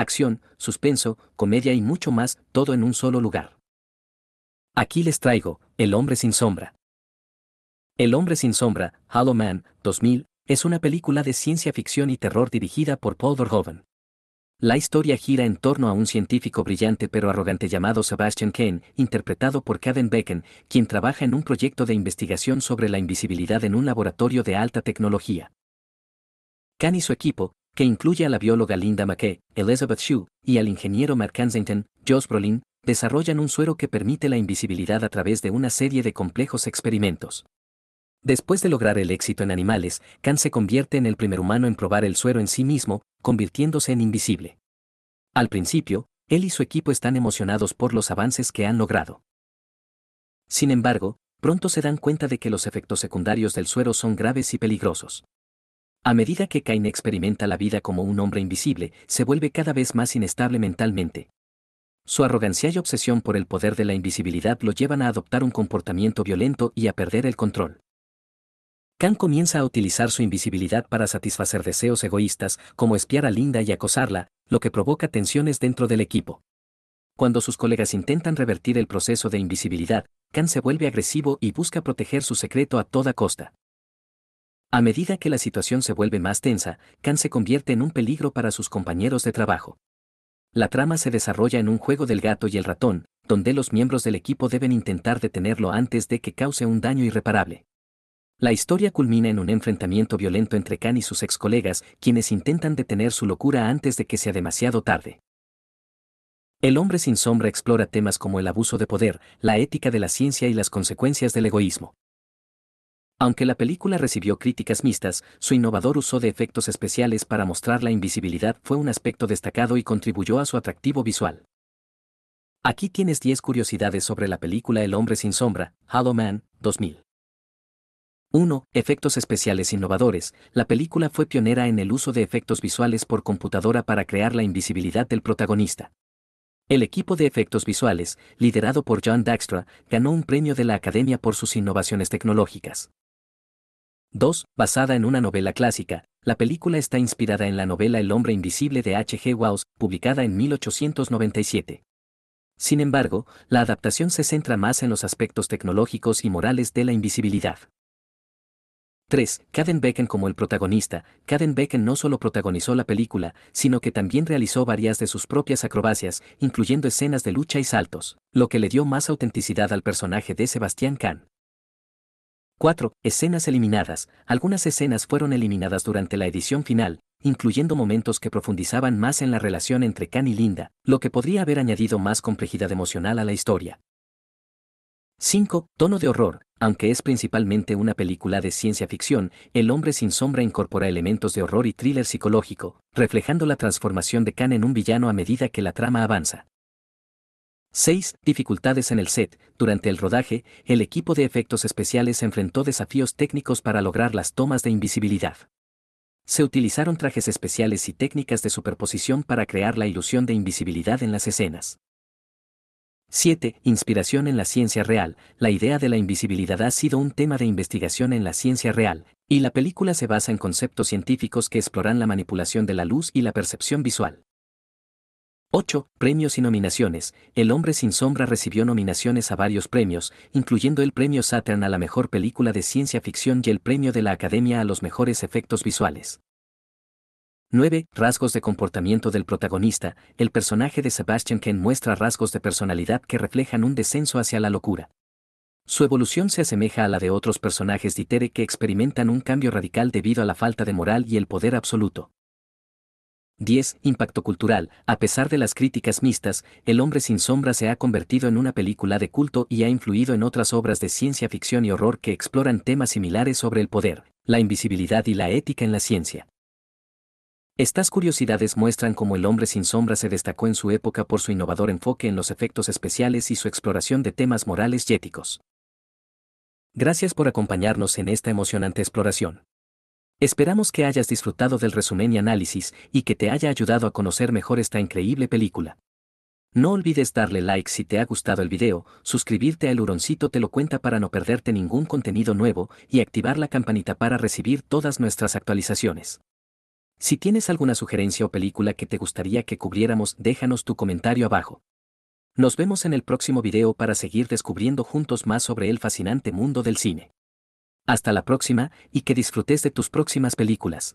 acción, suspenso, comedia y mucho más, todo en un solo lugar. Aquí les traigo, El hombre sin sombra. El hombre sin sombra, Hollow Man, 2000, es una película de ciencia ficción y terror dirigida por Paul Verhoeven. La historia gira en torno a un científico brillante pero arrogante llamado Sebastian Kane, interpretado por Kevin Becken, quien trabaja en un proyecto de investigación sobre la invisibilidad en un laboratorio de alta tecnología. Kane y su equipo, que incluye a la bióloga Linda McKay, Elizabeth Shue, y al ingeniero Mark Kensington, Josh Brolin, desarrollan un suero que permite la invisibilidad a través de una serie de complejos experimentos. Después de lograr el éxito en animales, Kant se convierte en el primer humano en probar el suero en sí mismo, convirtiéndose en invisible. Al principio, él y su equipo están emocionados por los avances que han logrado. Sin embargo, pronto se dan cuenta de que los efectos secundarios del suero son graves y peligrosos. A medida que Cain experimenta la vida como un hombre invisible, se vuelve cada vez más inestable mentalmente. Su arrogancia y obsesión por el poder de la invisibilidad lo llevan a adoptar un comportamiento violento y a perder el control. Khan comienza a utilizar su invisibilidad para satisfacer deseos egoístas, como espiar a Linda y acosarla, lo que provoca tensiones dentro del equipo. Cuando sus colegas intentan revertir el proceso de invisibilidad, Khan se vuelve agresivo y busca proteger su secreto a toda costa. A medida que la situación se vuelve más tensa, Khan se convierte en un peligro para sus compañeros de trabajo. La trama se desarrolla en un juego del gato y el ratón, donde los miembros del equipo deben intentar detenerlo antes de que cause un daño irreparable. La historia culmina en un enfrentamiento violento entre Khan y sus ex colegas, quienes intentan detener su locura antes de que sea demasiado tarde. El hombre sin sombra explora temas como el abuso de poder, la ética de la ciencia y las consecuencias del egoísmo. Aunque la película recibió críticas mixtas, su innovador uso de efectos especiales para mostrar la invisibilidad fue un aspecto destacado y contribuyó a su atractivo visual. Aquí tienes 10 curiosidades sobre la película El hombre sin sombra, Hollow Man, 2000. 1. Efectos especiales innovadores. La película fue pionera en el uso de efectos visuales por computadora para crear la invisibilidad del protagonista. El equipo de efectos visuales, liderado por John Daxtra, ganó un premio de la Academia por sus innovaciones tecnológicas. 2. Basada en una novela clásica, la película está inspirada en la novela El hombre invisible de H. G. Wells, publicada en 1897. Sin embargo, la adaptación se centra más en los aspectos tecnológicos y morales de la invisibilidad. 3. Caden Becken como el protagonista. Caden Becken no solo protagonizó la película, sino que también realizó varias de sus propias acrobacias, incluyendo escenas de lucha y saltos, lo que le dio más autenticidad al personaje de Sebastián Kahn. 4. Escenas eliminadas. Algunas escenas fueron eliminadas durante la edición final, incluyendo momentos que profundizaban más en la relación entre Khan y Linda, lo que podría haber añadido más complejidad emocional a la historia. 5. Tono de horror. Aunque es principalmente una película de ciencia ficción, El hombre sin sombra incorpora elementos de horror y thriller psicológico, reflejando la transformación de Khan en un villano a medida que la trama avanza. 6. Dificultades en el set. Durante el rodaje, el equipo de efectos especiales enfrentó desafíos técnicos para lograr las tomas de invisibilidad. Se utilizaron trajes especiales y técnicas de superposición para crear la ilusión de invisibilidad en las escenas. 7. Inspiración en la ciencia real. La idea de la invisibilidad ha sido un tema de investigación en la ciencia real, y la película se basa en conceptos científicos que exploran la manipulación de la luz y la percepción visual. 8. Premios y nominaciones. El hombre sin sombra recibió nominaciones a varios premios, incluyendo el premio Saturn a la mejor película de ciencia ficción y el premio de la Academia a los mejores efectos visuales. 9. Rasgos de comportamiento del protagonista. El personaje de Sebastian Ken muestra rasgos de personalidad que reflejan un descenso hacia la locura. Su evolución se asemeja a la de otros personajes de Itere que experimentan un cambio radical debido a la falta de moral y el poder absoluto. 10. Impacto cultural. A pesar de las críticas mixtas, El hombre sin sombra se ha convertido en una película de culto y ha influido en otras obras de ciencia ficción y horror que exploran temas similares sobre el poder, la invisibilidad y la ética en la ciencia. Estas curiosidades muestran cómo El hombre sin sombra se destacó en su época por su innovador enfoque en los efectos especiales y su exploración de temas morales y éticos. Gracias por acompañarnos en esta emocionante exploración. Esperamos que hayas disfrutado del resumen y análisis y que te haya ayudado a conocer mejor esta increíble película. No olvides darle like si te ha gustado el video, suscribirte al Huroncito te lo cuenta para no perderte ningún contenido nuevo y activar la campanita para recibir todas nuestras actualizaciones. Si tienes alguna sugerencia o película que te gustaría que cubriéramos, déjanos tu comentario abajo. Nos vemos en el próximo video para seguir descubriendo juntos más sobre el fascinante mundo del cine. Hasta la próxima y que disfrutes de tus próximas películas.